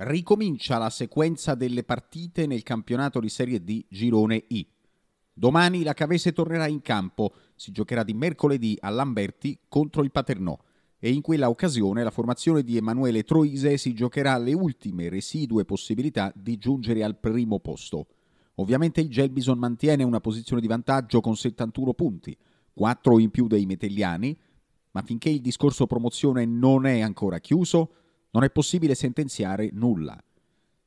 ricomincia la sequenza delle partite nel campionato di Serie D Girone I. Domani la Cavese tornerà in campo, si giocherà di mercoledì a Lamberti contro il Paternò e in quella occasione la formazione di Emanuele Troise si giocherà le ultime residue possibilità di giungere al primo posto. Ovviamente il Gelbison mantiene una posizione di vantaggio con 71 punti, 4 in più dei metelliani, ma finché il discorso promozione non è ancora chiuso, non è possibile sentenziare nulla.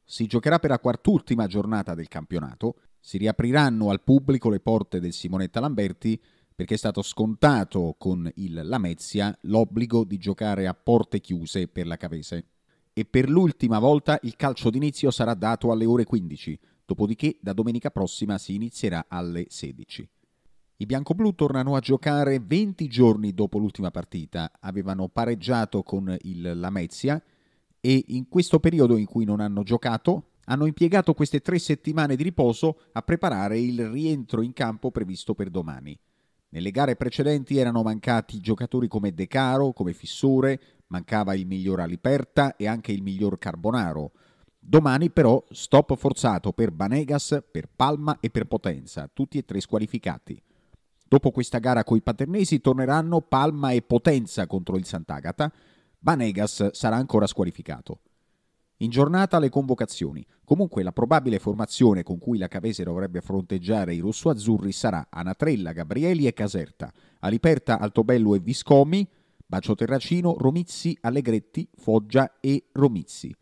Si giocherà per la quart'ultima giornata del campionato, si riapriranno al pubblico le porte del Simonetta Lamberti perché è stato scontato con il Lamezia l'obbligo di giocare a porte chiuse per la Cavese. E per l'ultima volta il calcio d'inizio sarà dato alle ore 15, dopodiché da domenica prossima si inizierà alle 16. I biancoblù tornano a giocare 20 giorni dopo l'ultima partita. Avevano pareggiato con il Lamezia e in questo periodo in cui non hanno giocato hanno impiegato queste tre settimane di riposo a preparare il rientro in campo previsto per domani. Nelle gare precedenti erano mancati giocatori come De Caro, come Fissure, mancava il miglior Aliperta e anche il miglior Carbonaro. Domani però stop forzato per Banegas, per Palma e per Potenza, tutti e tre squalificati. Dopo questa gara coi paternesi torneranno Palma e Potenza contro il Sant'Agata. Banegas sarà ancora squalificato. In giornata le convocazioni. Comunque la probabile formazione con cui la Cavese dovrebbe fronteggiare i rossoazzurri sarà Anatrella, Gabrieli e Caserta, Aliperta, Altobello e Viscomi, Bacio Terracino, Romizzi, Allegretti, Foggia e Romizzi.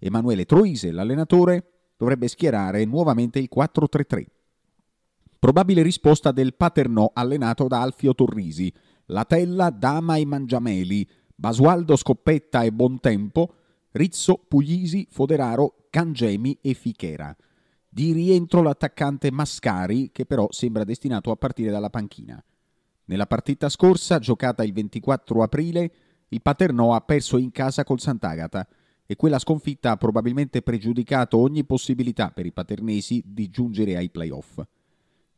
Emanuele Troise, l'allenatore, dovrebbe schierare nuovamente il 4-3-3. Probabile risposta del Paternò allenato da Alfio Torrisi, Latella, Dama e Mangiameli, Basualdo Scoppetta e Bontempo, Rizzo, Puglisi, Foderaro, Cangemi e Fichera. Di rientro l'attaccante Mascari, che però sembra destinato a partire dalla panchina. Nella partita scorsa, giocata il 24 aprile, il Paternò ha perso in casa col Sant'Agata e quella sconfitta ha probabilmente pregiudicato ogni possibilità per i paternesi di giungere ai playoff.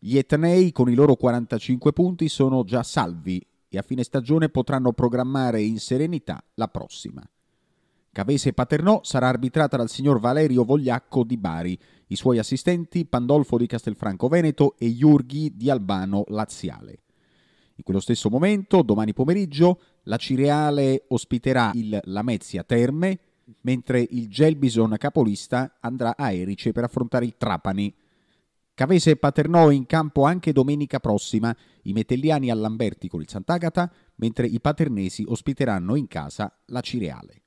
Gli Etnei con i loro 45 punti sono già salvi e a fine stagione potranno programmare in serenità la prossima. Cavese Paternò sarà arbitrata dal signor Valerio Vogliacco di Bari, i suoi assistenti Pandolfo di Castelfranco Veneto e Iurghi di Albano Laziale. In quello stesso momento, domani pomeriggio, la Cireale ospiterà il Lamezia Terme, mentre il Gelbison capolista andrà a Erice per affrontare il Trapani Cavese e Paternò in campo anche domenica prossima, i metelliani all'Amberti con il Sant'Agata, mentre i paternesi ospiteranno in casa la Cireale.